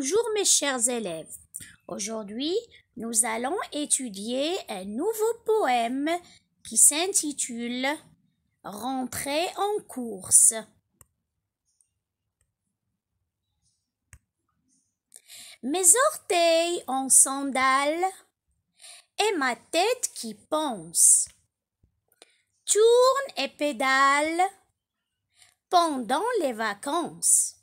Bonjour mes chers élèves. Aujourd'hui, nous allons étudier un nouveau poème qui s'intitule Rentrer en course. Mes orteils en sandales et ma tête qui pense. Tourne et pédale pendant les vacances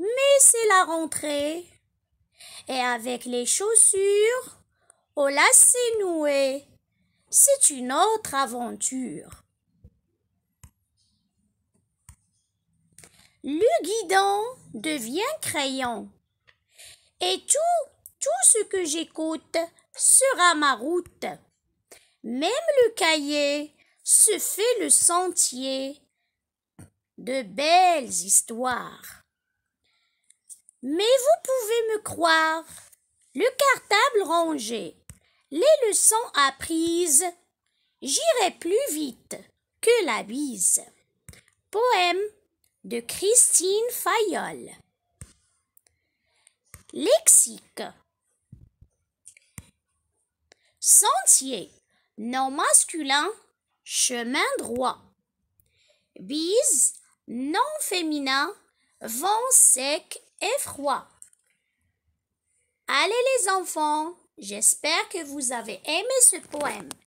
mais c'est la rentrée. Et avec les chaussures au lacet noué, c'est une autre aventure. Le guidon devient crayon. Et tout, tout ce que j'écoute sera ma route. Même le cahier se fait le sentier de belles histoires. Mais vous pouvez me croire, le cartable rangé, Les leçons apprises, j'irai plus vite que la bise. Poème de Christine Fayol Lexique. Sentier, nom masculin, chemin droit. Bise, nom féminin, vent sec froid. Allez les enfants, j'espère que vous avez aimé ce poème.